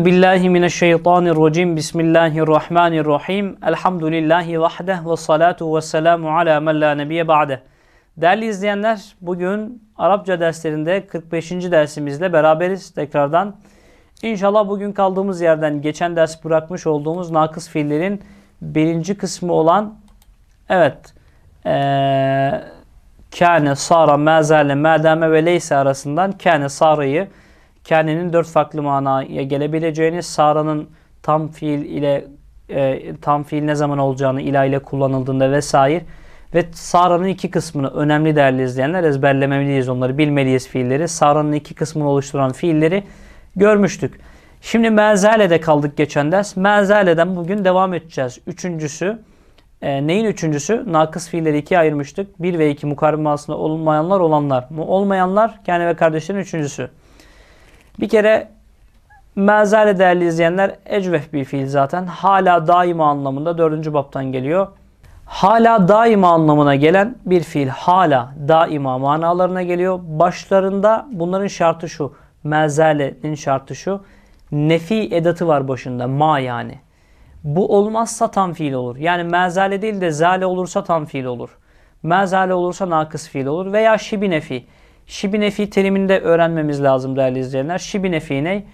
Euzu billahi mineşşeytanirracim. Bismillahirrahmanirrahim. Elhamdülillahi vahdeh ve salatu ve selamu ala men la nebiye ba'de. Değerli izleyenler, bugün Arapça derslerinde 45. dersimizle beraberiz tekrardan. İnşallah bugün kaldığımız yerden geçen ders bırakmış olduğumuz nakıs fiillerin birinci kısmı olan evet kâne, sara, mezale, medame ve leyse arasından kâne, sarayı kendinin dört farklı manaya gelebileceğini, saranın tam fiil ile e, tam fiil ne zaman olacağını ila ile kullanıldığında vesaire ve saranın iki kısmını önemli değerli izleyenler ezberlememeliyiz onları bilmeliyiz fiilleri. Saranın iki kısmını oluşturan fiilleri görmüştük. Şimdi mezale'de kaldık geçen ders. Mezale'den bugün devam edeceğiz. Üçüncüsü e, neyin üçüncüsü? Nakıs fiilleri ikiye ayırmıştık. Bir ve iki mukarrem olmayanlar olanlar. Olmayanlar kendi ve kardeşlerin üçüncüsü. Bir kere mezale değerli izleyenler ecvef bir fiil zaten. Hala daima anlamında dördüncü baptan geliyor. Hala daima anlamına gelen bir fiil. Hala daima manalarına geliyor. Başlarında bunların şartı şu. Mezale'nin şartı şu. Nefi edatı var başında. Ma yani. Bu olmazsa tam fiil olur. Yani mezale değil de zale olursa tam fiil olur. Mezale olursa nakıs fiil olur. Veya şibi nefi. Şibi nefi terimini öğrenmemiz lazım değerli izleyenler. Şibi nefi ne?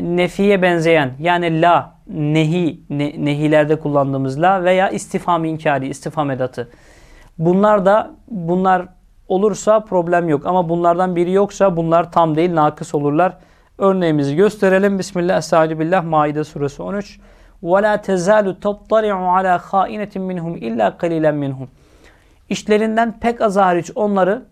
Nefiye benzeyen yani la, nehi, ne, nehilerde kullandığımız la veya istifam inkari, istifam edatı. Bunlar da bunlar olursa problem yok ama bunlardan biri yoksa bunlar tam değil nakıs olurlar. Örneğimizi gösterelim. Bismillah, Estağfirullah, Maide suresi 13. وَلَا تَزَالُ تَطَّلِعُ عَلَى خَائِنَةٍ مِّنْهُمْ اِلَّا قَلِيلًا مِّنْهُمْ İşlerinden pek az hariç onları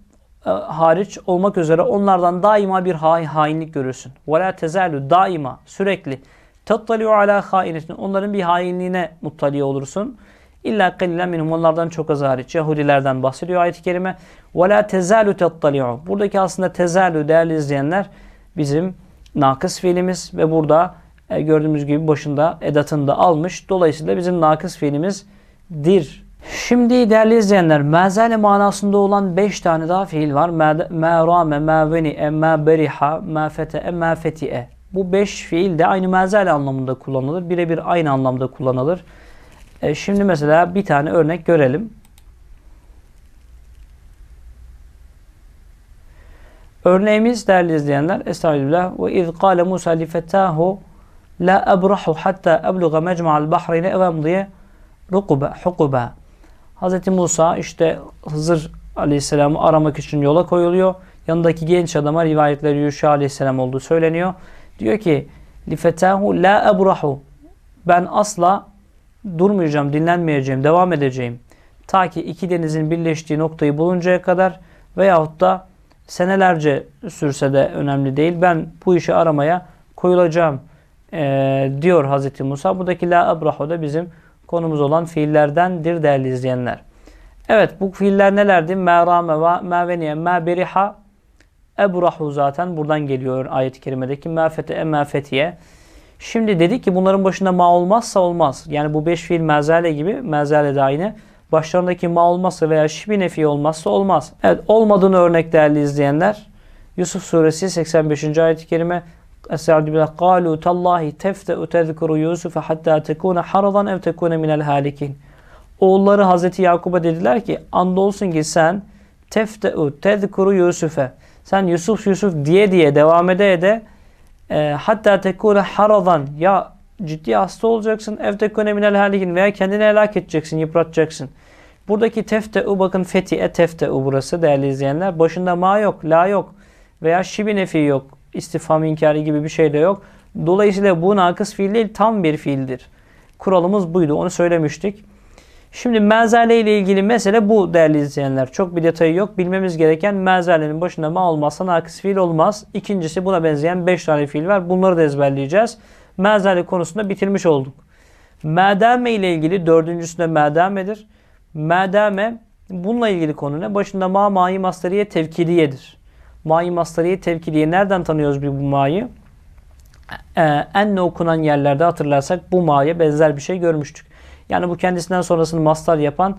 e, hariç olmak üzere onlardan daima bir hainlik görürsün. وَلَا تَزَالُ daima sürekli تَطَّلِعُ عَلَى خَائِنَةٍ Onların bir hainliğine muttali olursun. İlla قَلِّلًا minhum Onlardan çok az hariç. Yahudilerden bahsediyor ayet-i kerime. وَلَا تَزَالُ تَطَّلِعُ Buradaki aslında tezalü değerli izleyenler bizim nakıs fiilimiz ve burada e, gördüğümüz gibi başında edatını da almış. Dolayısıyla bizim nakıs fiilimizdir Şimdi değerli izleyenler mezele manasında olan 5 tane daha fiil var. Ma rame, ma veni, e, ma beriha, ma fete, e, ma feti'e. Bu 5 fiil de aynı mezele anlamında kullanılır. Birebir aynı anlamda kullanılır. E, şimdi mesela bir tane örnek görelim. Örneğimiz değerli izleyenler Estağfirullah ve iz kâle Musa li fetâhu la ebrahu hatta ebluğa mecma'al bahrine evemdiye rukuba hukuba Hz. Musa işte Hızır Aleyhisselam'ı aramak için yola koyuluyor. Yanındaki genç adama rivayetleri Yuşa Aleyhisselam olduğu söyleniyor. Diyor ki lifetahu la ebrahu ben asla durmayacağım, dinlenmeyeceğim, devam edeceğim. Ta ki iki denizin birleştiği noktayı buluncaya kadar veyahut da senelerce sürse de önemli değil. Ben bu işi aramaya koyulacağım e, diyor Hazreti Musa. Buradaki la ebrahu da bizim konumuz olan fiillerdendir değerli izleyenler. Evet bu fiiller nelerdi? Mâ râme ve mâ veniye beriha ebrahu zaten buradan geliyor ayet-i kerimedeki mâ fete e, Şimdi dedik ki bunların başında ma olmazsa olmaz. Yani bu beş fiil mezale gibi mezale de aynı. Başlarındaki ma olmazsa veya şibi nefi olmazsa olmaz. Evet olmadığını örnek değerli izleyenler. Yusuf suresi 85. ayet-i kerime Es'adu billah kalu tallahi tefte'u tezkuru Yusuf'e hatta tekune haradan ev tekune minel halikin. Oğulları Hazreti Yakub'a dediler ki andolsun ki sen tefte'u tezkuru Yusuf'e. Sen Yusuf Yusuf diye diye devam ede ede e, hatta tekune haradan ya ciddi hasta olacaksın ev tekune minel halikin veya kendini helak edeceksin yıpratacaksın. Buradaki tefte'u bakın feti feti'e tefte'u burası değerli izleyenler. Başında ma yok, la yok veya şibi nefi yok istifham inkarı gibi bir şey de yok. Dolayısıyla bu nakıs fiil değil tam bir fiildir. Kuralımız buydu onu söylemiştik. Şimdi mezale ile ilgili mesele bu değerli izleyenler. Çok bir detayı yok. Bilmemiz gereken mezalenin başında ma olmazsa nakıs fiil olmaz. İkincisi buna benzeyen 5 tane fiil var. Bunları da ezberleyeceğiz. Mezale konusunda bitirmiş olduk. Madame ile ilgili dördüncüsünde madamedir. Madame bununla ilgili konu ne? Başında ma mahi mastariye tevkidiyedir. Mayi mastarıyı tevkiliye nereden tanıyoruz bir bu mayı? Ee, enne okunan yerlerde hatırlarsak bu maya benzer bir şey görmüştük. Yani bu kendisinden sonrasını mastar yapan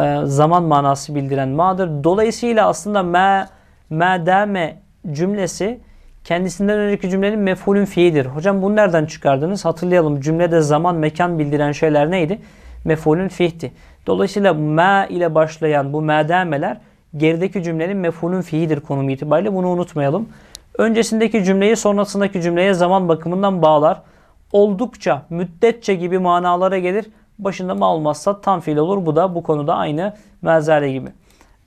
e, zaman manası bildiren ma'dır. Dolayısıyla aslında me me deme cümlesi kendisinden önceki cümlenin mefulün fiidir. Hocam bunu nereden çıkardınız? Hatırlayalım cümlede zaman mekan bildiren şeyler neydi? Mefulün fihti. Dolayısıyla me ile başlayan bu me demeler gerideki cümlenin mefulün fiidir konum itibariyle bunu unutmayalım. Öncesindeki cümleyi sonrasındaki cümleye zaman bakımından bağlar. Oldukça, müddetçe gibi manalara gelir. Başında mı olmazsa tam fiil olur. Bu da bu konuda aynı mezare gibi.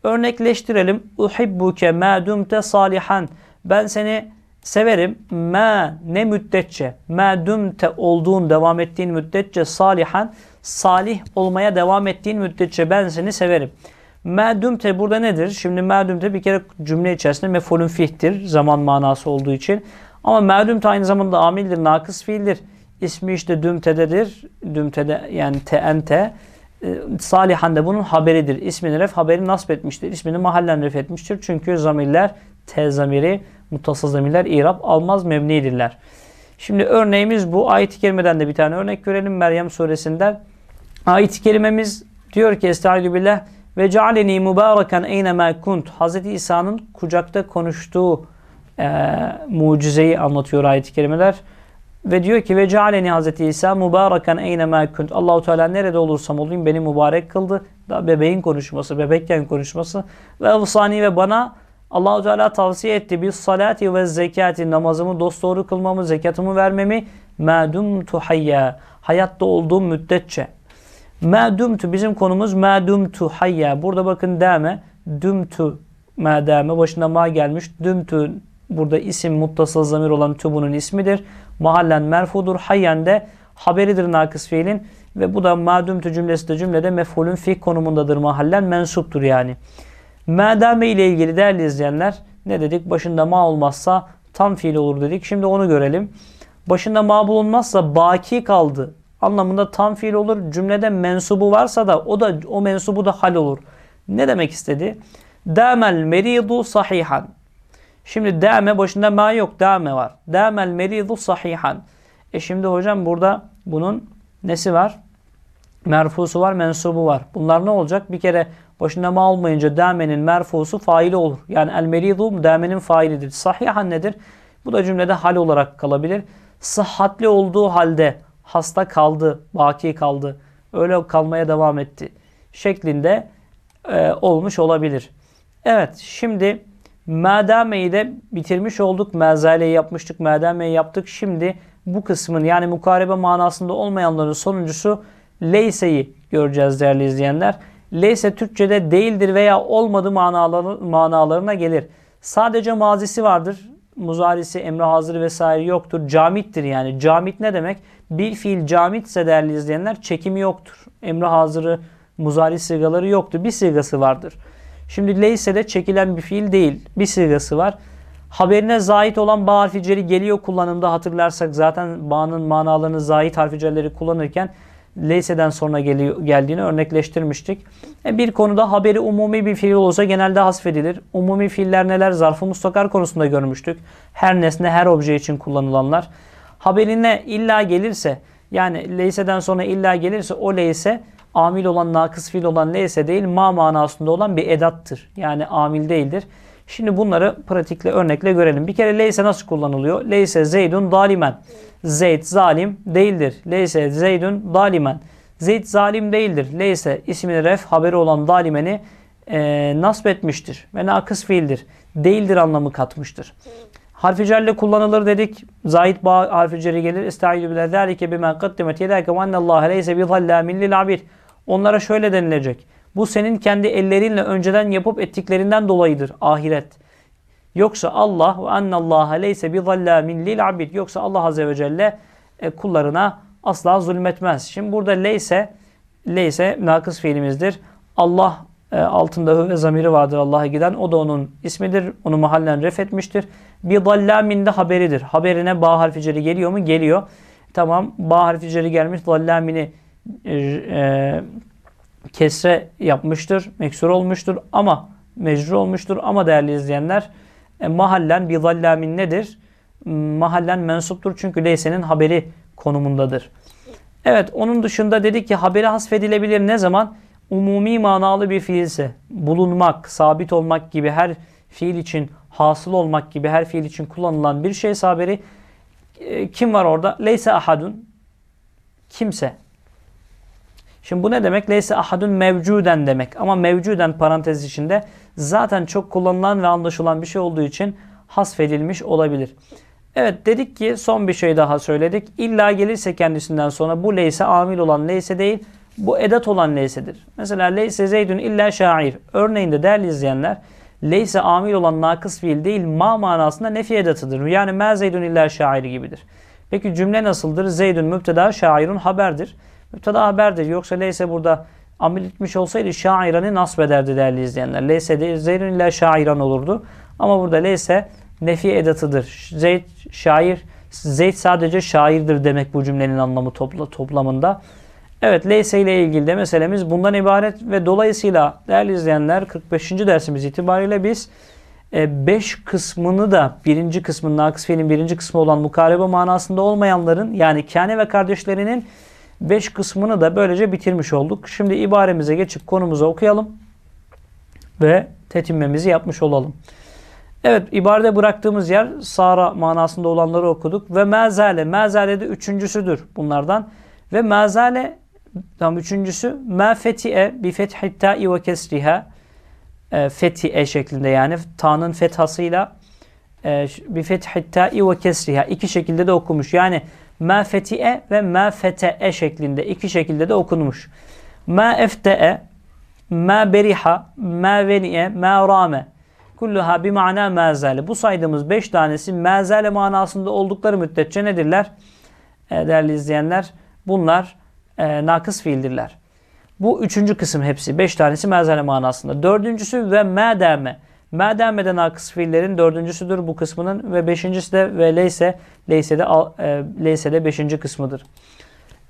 Örnekleştirelim. Uhibbuke ma dumte salihan. Ben seni severim. Ma ne müddetçe. Ma dumte olduğun, devam ettiğin müddetçe salihan. Salih olmaya devam ettiğin müddetçe ben seni severim. Ma'dümte burada nedir? Şimdi ma'dümte bir kere cümle içerisinde mef'ulün fihtir. Zaman manası olduğu için. Ama ma'dümte aynı zamanda amildir, nakıs fiildir. İsmi işte dümtededir. Dümtede yani teente. Salihan de bunun haberidir. İsmini ref haberi nasip etmiştir. İsmini mahallen ref etmiştir. Çünkü zamirler te zamiri, mutasıl zamirler irab almaz mebnidirler. Şimdi örneğimiz bu. Ayet-i kerimeden de bir tane örnek görelim. Meryem suresinden. Ayet-i kerimemiz diyor ki Estaizu billah ve cealeni mübareken eynemâ kunt. Hz. İsa'nın kucakta konuştuğu e, mucizeyi anlatıyor ayet-i kerimeler. Ve diyor ki ve cealeni Hz. İsa mübareken eynemâ kunt. Allahu Teala nerede olursam olayım beni mübarek kıldı. Da bebeğin konuşması, bebekken konuşması ve evsani ve bana Allahu Teala tavsiye etti bir salati ve zekati namazımı dosdoğru kılmamı, zekatımı vermemi madum tuhayya hayatta olduğum müddetçe Mâdümtü bizim konumuz mâdümtü hayya. Burada bakın dâme, dümtü mâdâme başına ma gelmiş. Dümtü burada isim muttasıl zamir olan tübünün ismidir. Mahallen merfudur. Hayyen de haberidir nakıs fiilin. Ve bu da mâdümtü cümlesi de cümlede mef'ulün fih konumundadır. Mahallen mensuptur yani. Mâdâme ile ilgili değerli izleyenler ne dedik? Başında ma olmazsa tam fiil olur dedik. Şimdi onu görelim. Başında ma bulunmazsa baki kaldı anlamında tam fiil olur. Cümlede mensubu varsa da o da o mensubu da hal olur. Ne demek istedi? Damel meridu sahihan. Şimdi dame başında ma yok. Dame var. Damel meridu sahihan. E şimdi hocam burada bunun nesi var? Merfusu var, mensubu var. Bunlar ne olacak? Bir kere başında ma olmayınca damenin merfusu faili olur. Yani el meridu damenin failidir. Sahihan nedir? Bu da cümlede hal olarak kalabilir. Sıhhatli olduğu halde hasta kaldı, baki kaldı, öyle kalmaya devam etti şeklinde e, olmuş olabilir. Evet şimdi mademeyi de bitirmiş olduk. Mezaleyi yapmıştık. mademeyi yaptık. Şimdi bu kısmın yani mukarebe manasında olmayanların sonuncusu leyseyi göreceğiz değerli izleyenler. Leyse Türkçe'de değildir veya olmadı manaları, manalarına gelir. Sadece mazisi vardır. Muzarisi, emre hazır vesaire yoktur. Camittir yani. Camit ne demek? bir fiil camitse değerli izleyenler çekimi yoktur. Emre hazırı, muzari sigaları yoktu. Bir sigası vardır. Şimdi leyse de çekilen bir fiil değil. Bir sigası var. Haberine zahit olan ba harfi geliyor kullanımda hatırlarsak zaten ba'nın manalarını zahit harfi kullanırken leyseden sonra geliyor, geldiğini örnekleştirmiştik. E bir konuda haberi umumi bir fiil olsa genelde hasfedilir. Umumi fiiller neler? Zarfı mustakar konusunda görmüştük. Her nesne, her obje için kullanılanlar haberine illa gelirse yani leyseden sonra illa gelirse o leyse amil olan nakıs fiil olan leyse değil ma manasında olan bir edattır. Yani amil değildir. Şimdi bunları pratikle örnekle görelim. Bir kere leyse nasıl kullanılıyor? Leyse zeydun dalimen. Zeyd zalim değildir. Leyse zeydun dalimen. Zeyd zalim değildir. Leyse ismini ref haberi olan dalimeni e, nasp Ve nakıs fiildir. Değildir anlamı katmıştır. Harfi cerle kullanılır dedik. Zahit bağ harfi cerri gelir. Estaizu bile zâlike bimen kıddimet yedâke ve annallâhe leyse bidhallâmin lil abid. Onlara şöyle denilecek. Bu senin kendi ellerinle önceden yapıp ettiklerinden dolayıdır ahiret. Yoksa Allah ve annallâhe leyse bidhallâmin lil abid. Yoksa Allah azze ve celle e, kullarına asla zulmetmez. Şimdi burada leyse leyse nakıs fiilimizdir. Allah e, altında höve zamiri vardır Allah'a giden. O da onun ismidir. Onu mahallen ref etmiştir. Bir dallamin de haberidir. Haberine ba harfi ceri geliyor mu? Geliyor. Tamam ba harfi ceri gelmiş. Dallamini e, e kesre yapmıştır. Meksur olmuştur ama mecru olmuştur. Ama değerli izleyenler e, mahallen bir dallamin nedir? Mahallen mensuptur. Çünkü leysenin haberi konumundadır. Evet onun dışında dedik ki haberi hasfedilebilir ne zaman? umumi manalı bir fiilse bulunmak, sabit olmak gibi her fiil için hasıl olmak gibi her fiil için kullanılan bir şey haberi e, kim var orada? Leyse ahadun kimse. Şimdi bu ne demek? Leyse ahadun mevcuden demek. Ama mevcuden parantez içinde zaten çok kullanılan ve anlaşılan bir şey olduğu için hasfedilmiş olabilir. Evet dedik ki son bir şey daha söyledik. İlla gelirse kendisinden sonra bu leyse amil olan leyse değil bu edat olan leysedir. Mesela leyse zeydün illa şair. Örneğinde değerli izleyenler leyse amil olan nakıs fiil değil ma manasında nefi edatıdır. Yani ma zeydün illa şair gibidir. Peki cümle nasıldır? Zeydün müpteda şairun haberdir. Müpteda haberdir. Yoksa leyse burada amil etmiş olsaydı şairanı nasb ederdi değerli izleyenler. Leyse de zeydün illa şairan olurdu. Ama burada leyse nefi edatıdır. Zeyd şair, Zeyd sadece şairdir demek bu cümlenin anlamı topla, toplamında. Evet leyse ile ilgili de meselemiz bundan ibaret ve dolayısıyla değerli izleyenler 45. dersimiz itibariyle biz 5 e, kısmını da birinci kısmının nakıs fiilin birinci kısmı olan mukarebe manasında olmayanların yani kâne ve kardeşlerinin 5 kısmını da böylece bitirmiş olduk. Şimdi ibaremize geçip konumuza okuyalım ve tetimmemizi yapmış olalım. Evet ibarede bıraktığımız yer Sara manasında olanları okuduk ve mezale mezale de üçüncüsüdür bunlardan ve mezale Tamam üçüncüsü ma feti'e bi fethi ta'i ve kesriha e, şeklinde yani ta'nın fethasıyla e, bi fethi ta'i ve kesriha iki şekilde de okumuş. Yani ma feti'e ve ma fete'e şeklinde iki şekilde de okunmuş. Ma efte'e ma beriha ma veni'e ma rame kulluha bi mana mazale. Bu saydığımız beş tanesi mazale manasında oldukları müddetçe nedirler? E, değerli izleyenler bunlar e, nakıs fiildirler. Bu üçüncü kısım hepsi. Beş tanesi mezane manasında. Dördüncüsü ve medame. Medame de nakıs fiillerin dördüncüsüdür bu kısmının ve beşincisi de ve leyse, leyse de, e, leyse de beşinci kısmıdır.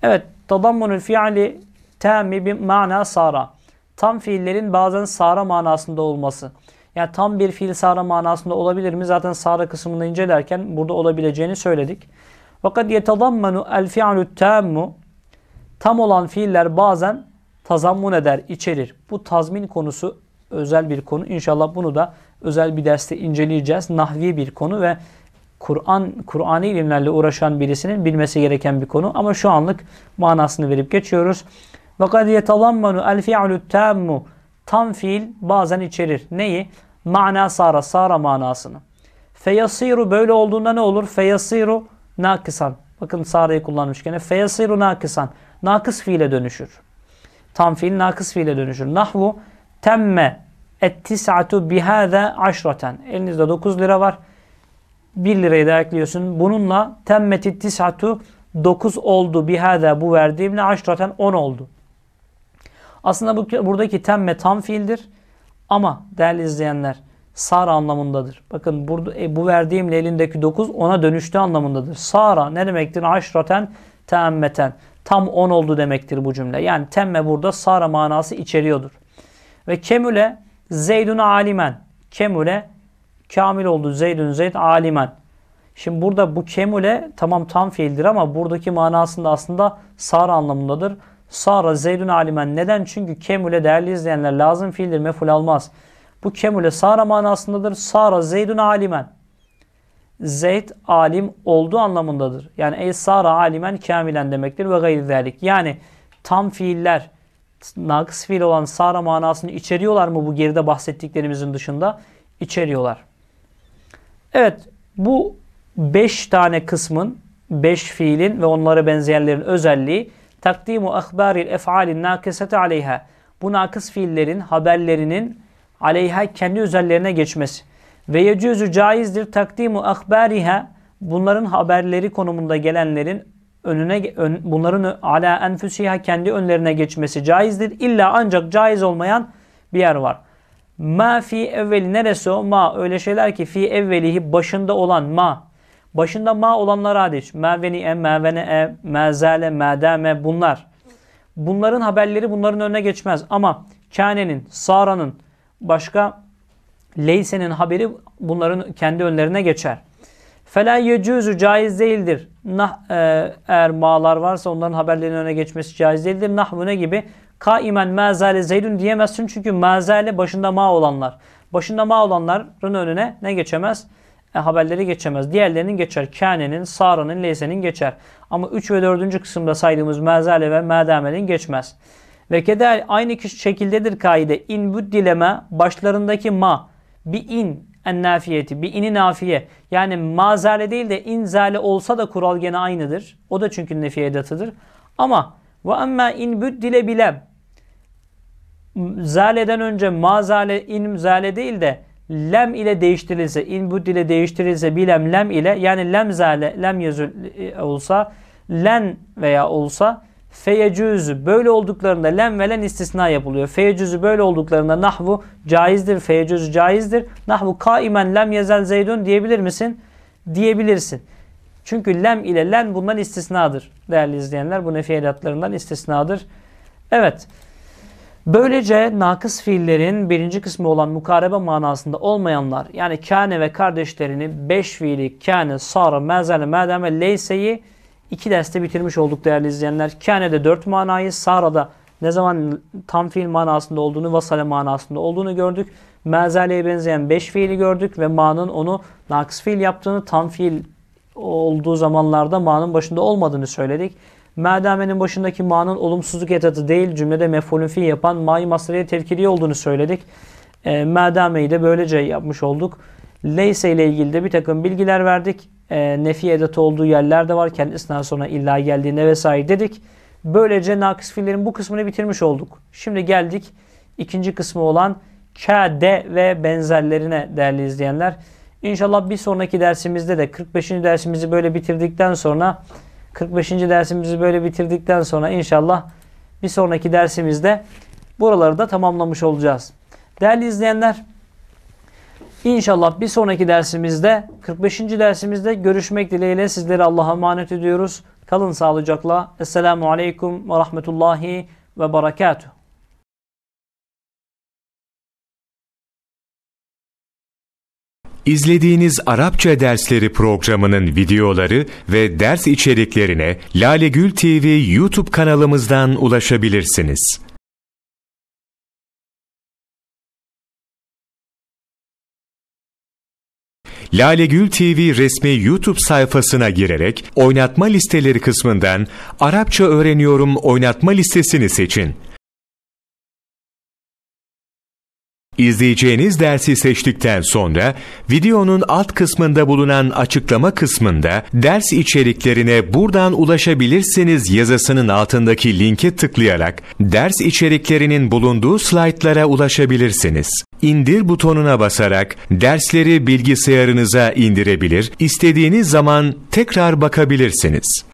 Evet, tadammunul fi'ali tami bir mana sara. Tam fiillerin bazen sara manasında olması. Yani tam bir fiil sara manasında olabilir mi? Zaten sara kısmını incelerken burada olabileceğini söyledik. Fakat yetadammanu el fi'lu tammu Tam olan fiiller bazen tazammun eder, içerir. Bu tazmin konusu özel bir konu. İnşallah bunu da özel bir derste inceleyeceğiz. Nahvi bir konu ve Kur'an Kur'ani ilimlerle uğraşan birisinin bilmesi gereken bir konu ama şu anlık manasını verip geçiyoruz. Ve kad yetadammanu el fi'lu tam fiil bazen içerir. Neyi? Mana sara sara manasını. Feyasiru böyle olduğunda ne olur? Feyasiru nakisan. Bakın sarayı kullanmış gene. Feyasiru nakisan nakıs fiile dönüşür. Tam fiil nakıs fiile dönüşür. Nahvu temme ettisatu bihâze aşraten. Elinizde 9 lira var. 1 lirayı da ekliyorsun. Bununla temme ettisatu 9 oldu bihâze bu verdiğimle aşraten 10 oldu. Aslında bu, buradaki temme tam fiildir. Ama değerli izleyenler sara anlamındadır. Bakın burada, e, bu verdiğimle elindeki 9 ona dönüştü anlamındadır. Sara ne demektir? Aşraten temmeten? tam 10 oldu demektir bu cümle. Yani temme burada sara manası içeriyordur. Ve kemüle zeydun alimen. Kemüle kamil oldu. Zeydun zeyd alimen. Şimdi burada bu kemüle tamam tam fiildir ama buradaki manasında aslında sara anlamındadır. Sara zeydun alimen. Neden? Çünkü kemüle değerli izleyenler lazım fiildir. Meful almaz. Bu kemüle sara manasındadır. Sara zeydun alimen. Zeyd alim olduğu anlamındadır. Yani ey sara alimen kamilen demektir ve gayri zalik. Yani tam fiiller nakıs fiil olan sara manasını içeriyorlar mı bu geride bahsettiklerimizin dışında? içeriyorlar. Evet bu beş tane kısmın, beş fiilin ve onlara benzeyenlerin özelliği takdimu ahbaril ef'alin nakisete aleyha. Bu nakıs fiillerin haberlerinin aleyha kendi üzerlerine geçmesi. Ve yecüzü caizdir takdimu ahbariha bunların haberleri konumunda gelenlerin önüne ön, bunların ala enfusiha kendi önlerine geçmesi caizdir. İlla ancak caiz olmayan bir yer var. Ma fi evveli neresi o? Ma öyle şeyler ki fi evvelihi başında olan ma. Başında ma olanlar hariç. Ma veni e, ma vene e, ma zale, ma dame bunlar. Bunların haberleri bunların önüne geçmez. Ama kânenin, saranın, başka Leyse'nin haberi bunların kendi önlerine geçer. Fela yecüzü caiz değildir. Nah, e, eğer mağlar varsa onların haberlerinin öne geçmesi caiz değildir. Nahmune gibi kaimen mazale zeydun diyemezsin çünkü mazale başında ma olanlar. Başında ma olanların önüne ne geçemez? E, haberleri geçemez. Diğerlerinin geçer. Kâne'nin, Sara'nın, Leyse'nin geçer. Ama 3 ve 4. kısımda saydığımız mazale ve madame'nin geçmez. Ve keder aynı şekildedir kaide. İn buddileme başlarındaki ma bi in en nafiyeti bi ini nafiye yani mazale değil de in zale olsa da kural gene aynıdır. O da çünkü nefiye edatıdır. Ama ve emma in büddile bilem zaleden önce mazale in zale değil de lem ile değiştirilse in büdd değiştirilse bilem lem ile yani lem zale lem yazıl e, olsa len veya olsa feyecüzü böyle olduklarında lem ve len istisna yapılıyor. Feyecüzü böyle olduklarında nahvu caizdir, feyecüzü caizdir. Nahvu kaimen lem yezel zeydun diyebilir misin? Diyebilirsin. Çünkü lem ile len bundan istisnadır. Değerli izleyenler bu nefi edatlarından istisnadır. Evet. Böylece nakıs fiillerin birinci kısmı olan mukarebe manasında olmayanlar yani kâne ve kardeşlerini beş fiili kâne, sara, mezele, medeme, leyseyi iki derste bitirmiş olduk değerli izleyenler. Kâne'de dört manayı, Sara'da ne zaman tam fiil manasında olduğunu, vasale manasında olduğunu gördük. Mezaleye benzeyen beş fiili gördük ve ma'nın onu naks fiil yaptığını, tam fiil olduğu zamanlarda ma'nın başında olmadığını söyledik. Madamenin başındaki ma'nın olumsuzluk etatı değil cümlede mef'ulün fi yapan may masraya tevkili olduğunu söyledik. E, madameyi de böylece yapmış olduk. Leyse ile ilgili de bir takım bilgiler verdik. E, nefi edat olduğu yerler de var. Kendisinden sonra illa geldiğine vesaire dedik. Böylece nakıs fiillerin bu kısmını bitirmiş olduk. Şimdi geldik ikinci kısmı olan kade ve benzerlerine değerli izleyenler. İnşallah bir sonraki dersimizde de 45. dersimizi böyle bitirdikten sonra 45. dersimizi böyle bitirdikten sonra inşallah bir sonraki dersimizde buraları da tamamlamış olacağız. Değerli izleyenler İnşallah bir sonraki dersimizde 45. dersimizde görüşmek dileğiyle sizleri Allah'a emanet ediyoruz. Kalın sağlıcakla. Esselamu Aleyküm ve Rahmetullahi ve Berekatuhu. İzlediğiniz Arapça dersleri programının videoları ve ders içeriklerine Lale Gül TV YouTube kanalımızdan ulaşabilirsiniz. Lale Gül TV resmi YouTube sayfasına girerek oynatma listeleri kısmından Arapça öğreniyorum oynatma listesini seçin. İzleyeceğiniz dersi seçtikten sonra videonun alt kısmında bulunan açıklama kısmında ders içeriklerine buradan ulaşabilirsiniz yazısının altındaki linke tıklayarak ders içeriklerinin bulunduğu slaytlara ulaşabilirsiniz. İndir butonuna basarak dersleri bilgisayarınıza indirebilir, istediğiniz zaman tekrar bakabilirsiniz.